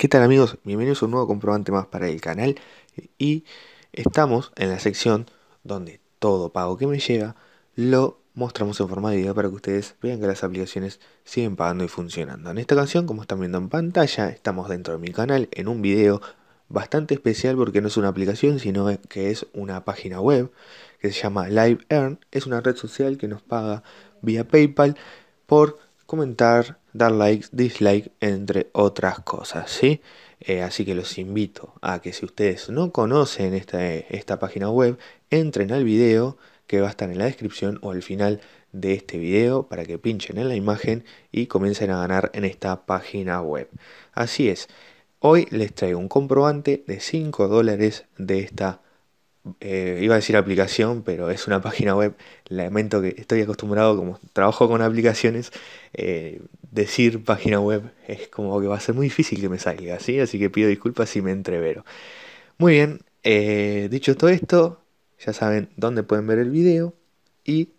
¿Qué tal amigos? Bienvenidos a un nuevo comprobante más para el canal y estamos en la sección donde todo pago que me llega lo mostramos en forma de video para que ustedes vean que las aplicaciones siguen pagando y funcionando. En esta ocasión, como están viendo en pantalla, estamos dentro de mi canal en un video bastante especial porque no es una aplicación sino que es una página web que se llama LiveEarn Es una red social que nos paga vía PayPal por comentar dar likes, dislike, entre otras cosas, ¿sí? Eh, así que los invito a que si ustedes no conocen eh, esta, página web, entren al video que va a estar en la descripción o al final de este video para que pinchen en la imagen y comiencen a ganar en esta página web. Así es, hoy les traigo un comprobante de 5 dólares de esta eh, iba a decir aplicación, pero es una página web. Lamento que estoy acostumbrado, como trabajo con aplicaciones, eh, decir página web es como que va a ser muy difícil que me salga, Así que pido disculpas si me entrevero. Muy bien, eh, dicho todo esto, ya saben dónde pueden ver el video y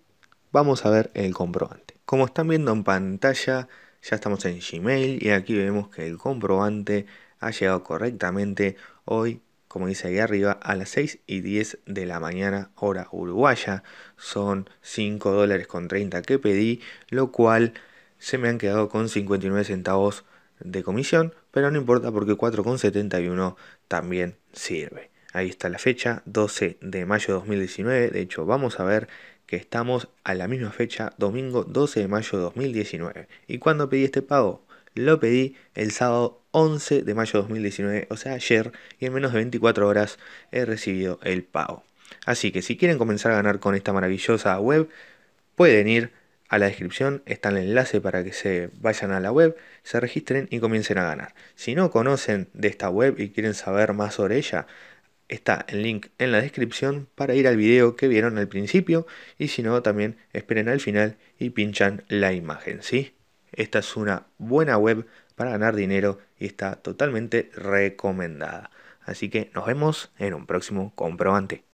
vamos a ver el comprobante. Como están viendo en pantalla, ya estamos en Gmail y aquí vemos que el comprobante ha llegado correctamente hoy como dice ahí arriba, a las 6 y 10 de la mañana hora uruguaya. Son 5 dólares con 30 que pedí, lo cual se me han quedado con 59 centavos de comisión, pero no importa porque 4,71 también sirve. Ahí está la fecha, 12 de mayo de 2019. De hecho, vamos a ver que estamos a la misma fecha, domingo 12 de mayo de 2019. ¿Y cuándo pedí este pago? Lo pedí el sábado 11 de mayo de 2019, o sea, ayer, y en menos de 24 horas he recibido el pago. Así que si quieren comenzar a ganar con esta maravillosa web, pueden ir a la descripción, está el enlace para que se vayan a la web, se registren y comiencen a ganar. Si no conocen de esta web y quieren saber más sobre ella, está el link en la descripción para ir al video que vieron al principio y si no también esperen al final y pinchan la imagen, ¿sí? Esta es una buena web para ganar dinero y está totalmente recomendada. Así que nos vemos en un próximo comprobante.